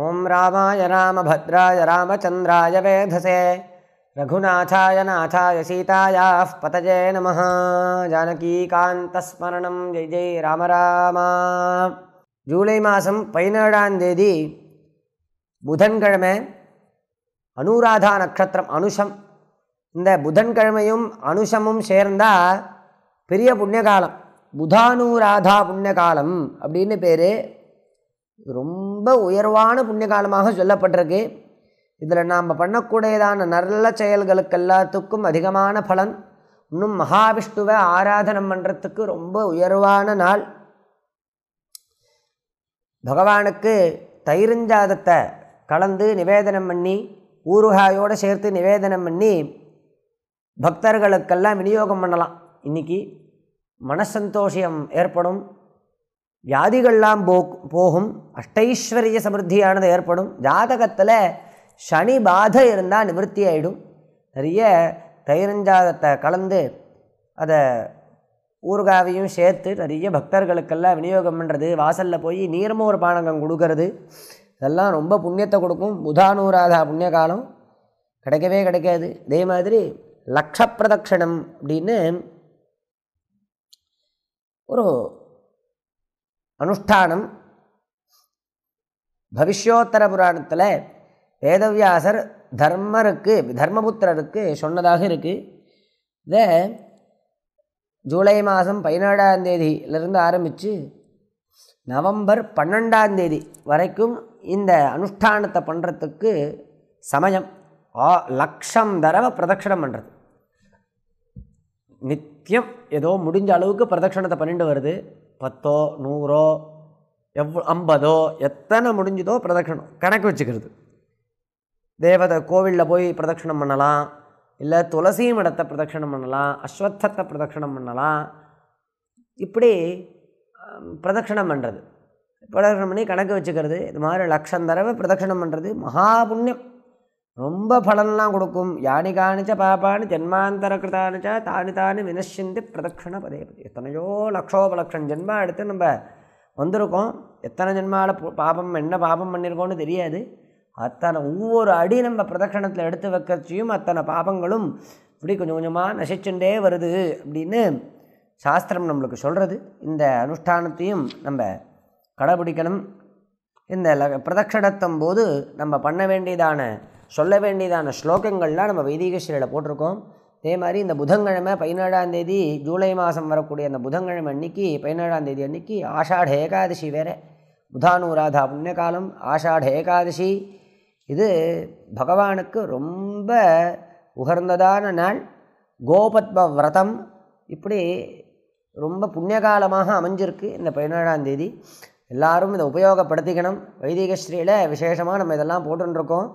ஓம் ராமாய ராமபத்ராய ராமச்சந்திராய வேதசே ரகுநாதாய நாதாய சீதாயா பதஜே நம ஜானகீகாந்தஸ்மரணம் ஜெய் ஜெய் ராமராமா ஜூலை மாதம் பதினேழாம் தேதி புதன்கிழமை அனுராதா நட்சத்திரம் அனுஷம் இந்த புதன்கிழமையும் அனுஷமும் சேர்ந்தால் பெரிய புண்ணியகாலம் புதானுராதா புண்ணியகாலம் அப்படின்னு பேர் ரொம்ப உயர்வான புண்ணிய காலமாக சொல்லப்பட்டிருக்கு இதில் நாம் பண்ணக்கூடியதான நல்ல செயல்களுக்கு எல்லாத்துக்கும் அதிகமான பலன் இன்னும் மகாவிஷ்ணுவை ஆராதனம் பண்ணுறதுக்கு ரொம்ப உயர்வான நாள் பகவானுக்கு தைரிஞ்சாதத்தை கலந்து நிவேதனம் பண்ணி ஊருகாயோடு சேர்த்து நிவேதனம் பண்ணி பக்தர்களுக்கெல்லாம் விநியோகம் பண்ணலாம் இன்றைக்கி மனசந்தோஷம் ஏற்படும் வியாதிகள்லாம் போ போகும் அஷ்டைஸ்வரிய சமிருத்தியானது ஏற்படும் ஜாதகத்தில் சனி பாதை இருந்தால் நிவர்த்தி ஆகிடும் நிறைய தைரஞ்சாதத்தை கலந்து அதை ஊர்காவையும் சேர்த்து நிறைய பக்தர்களுக்கெல்லாம் விநியோகம் பண்ணுறது வாசலில் போய் நீர்மோர் பானகம் கொடுக்கறது இதெல்லாம் ரொம்ப புண்ணியத்தை கொடுக்கும் புதானூராதா புண்ணிய காலம் கிடைக்கவே கிடைக்காது இதே மாதிரி லக்ஷப்பிரதக்ஷணம் அப்படின்னு ஒரு அனுஷ்டானம் பவிஷ்யோத்தர புராணத்தில் வேதவியாசர் தர்மருக்கு தர்மபுத்திரருக்கு சொன்னதாக இருக்குது இதை ஜூலை மாதம் பதினேழாம் தேதியிலிருந்து ஆரம்பித்து நவம்பர் பன்னெண்டாம் தேதி வரைக்கும் இந்த அனுஷ்டானத்தை பண்ணுறதுக்கு சமயம் ஆ லட்சம் தடவை பிரதட்சணம் பண்ணுறது நித்தியம் ஏதோ முடிஞ்ச அளவுக்கு பிரதட்சணத்தை பண்ணிட்டு வருது பத்தோ நூறோ எவ் ஐம்பதோ எத்தனை முடிஞ்சுதோ பிரதட்சணம் கணக்கு வச்சுக்கிறது தேவதை கோவிலில் போய் பிரதட்சணம் பண்ணலாம் இல்லை துளசி மடத்தை பிரதட்சணம் பண்ணலாம் அஸ்வத்தத்தை பிரதட்சணம் பண்ணலாம் இப்படி பிரதட்சணம் பண்ணுறது பிரதட்சணம் பண்ணி கணக்கு வச்சுக்கிறது இது மாதிரி லட்சம் தடவை பிரதட்சணம் பண்ணுறது மகாபுண்ணியம் ரொம்ப பலன்லாம் கொடுக்கும் யானி காணிச்ச பாப்பானு ஜென்மாந்தர கிருதானுச்சா தானி தானி வினசிந்து பிரதட்சண பதே பதி எத்தனையோ லக்ஷோபலக்ஷன் ஜென்மா எடுத்து நம்ம வந்திருக்கோம் எத்தனை ஜென்மாவில் பாபம் என்ன பாபம் பண்ணியிருக்கோன்னு தெரியாது அத்தனை ஒவ்வொரு அடி நம்ம பிரதட்சணத்தில் எடுத்து வைக்கச்சியும் அத்தனை பாபங்களும் இப்படி கொஞ்சம் கொஞ்சமாக நசிச்சுட்டே வருது அப்படின்னு சாஸ்திரம் நம்மளுக்கு சொல்கிறது இந்த அனுஷ்டானத்தையும் நம்ம கடைபிடிக்கணும் இந்த பிரதட்சணத்தும் போது நம்ம பண்ண வேண்டியதான சொல்ல வேண்டியதான ஸ்லோகங்கள்லாம் நம்ம வைதிக ஸ்ரீயில் போட்டிருக்கோம் அதே மாதிரி இந்த புதன்கிழமை பதினேழாம் தேதி ஜூலை மாதம் வரக்கூடிய அந்த புதன்கிழமை அன்னைக்கு பதினேழாம் தேதி அன்னைக்கு ஆஷாட ஏகாதசி வேறு புதானூராதா புண்ணியகாலம் ஆஷாட ஏகாதசி இது பகவானுக்கு ரொம்ப உகர்ந்ததான நாள் கோபத்ம விரதம் இப்படி ரொம்ப புண்ணியகாலமாக அமைஞ்சிருக்கு இந்த பதினேழாம் தேதி எல்லாரும் இதை உபயோகப்படுத்திக்கணும் வைதிகஸ்ரீயில் விசேஷமாக நம்ம இதெல்லாம் போட்டுருக்கோம்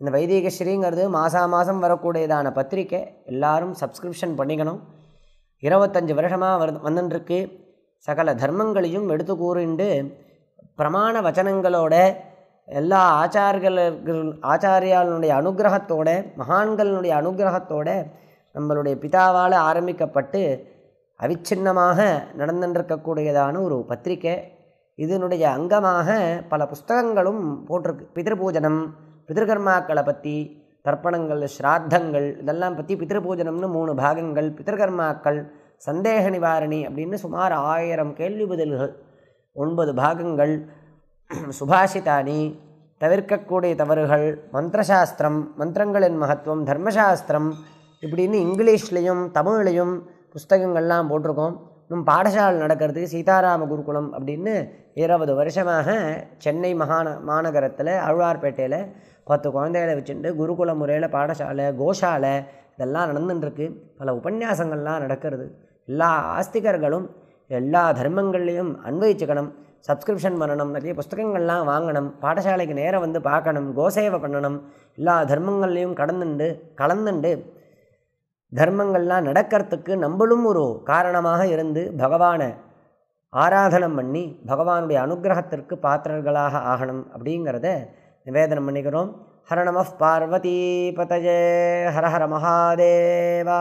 இந்த வைதீக ஸ்ரீங்கிறது மாதா மாதம் வரக்கூடியதான பத்திரிக்கை எல்லாரும் சப்ஸ்கிரிப்ஷன் பண்ணிக்கணும் இருபத்தஞ்சி வருஷமாக வரு வந்துட்டுருக்கு சகல தர்மங்களையும் எடுத்து கூறிண்டு பிரமாண வச்சனங்களோட எல்லா ஆச்சார்கள் ஆச்சாரியாளனுடைய அனுகிரகத்தோட மகான்களினுடைய அனுகிரகத்தோட நம்மளுடைய பிதாவால் ஆரம்பிக்கப்பட்டு அவிச்சின்னமாக நடந்துருக்கக்கூடியதான ஒரு பத்திரிக்கை இதனுடைய அங்கமாக பல புஸ்தகங்களும் போட்டிருக்கு பிதிருபூஜனம் பிதிர்கர்மாக்களை பற்றி தர்ப்பணங்கள் ஸ்ராத்தங்கள் இதெல்லாம் பற்றி பித்திருபூஜனம்னு மூணு பாகங்கள் பித்திருகர்மாக்கள் சந்தேக நிவாரணி அப்படின்னு சுமார் ஆயிரம் கேள்வி பதில்கள் ஒன்பது பாகங்கள் சுபாஷிதானி தவிர்க்கக்கூடிய தவறுகள் மந்திரசாஸ்திரம் மந்திரங்களின் மகத்துவம் தர்மசாஸ்திரம் இப்படின்னு இங்கிலீஷ்லேயும் தமிழ்லேயும் புஸ்தகங்கள்லாம் போட்டிருக்கோம் நம் பாடசாலை நடக்கிறதுக்கு சீதாராம குருகுலம் அப்படின்னு இருபது வருஷமாக சென்னை மகாண மாநகரத்தில் அழுவார்பேட்டையில் பத்து குழந்தைகளை வச்சுட்டு குருகுல முறையில் பாடசாலை கோஷாலை இதெல்லாம் நடந்துட்டுருக்கு பல உபன்யாசங்கள்லாம் நடக்கிறது எல்லா ஆஸ்திகர்களும் எல்லா தர்மங்கள்லேயும் அன்வயிச்சுக்கணும் சப்ஸ்கிரிப்ஷன் பண்ணணும் நிறைய புஸ்தகங்கள்லாம் வாங்கணும் பாடசாலைக்கு நேரம் வந்து பார்க்கணும் கோசேவை பண்ணணும் எல்லா தர்மங்கள்லேயும் கடந்துண்டு கலந்துண்டு தர்மங்கள்லாம் நடக்கிறதுக்கு நம்மளும் ஒரு காரணமாக இருந்து பகவானை ஆராதனம் பண்ணி பகவானுடைய அனுகிரகத்திற்கு பாத்திரர்களாக ஆகணும் அப்படிங்கிறத நிவேதனம் பண்ணிக்கிறோம் ஹரணம பார்வதி பதஜே ஹரஹர மகாதேவா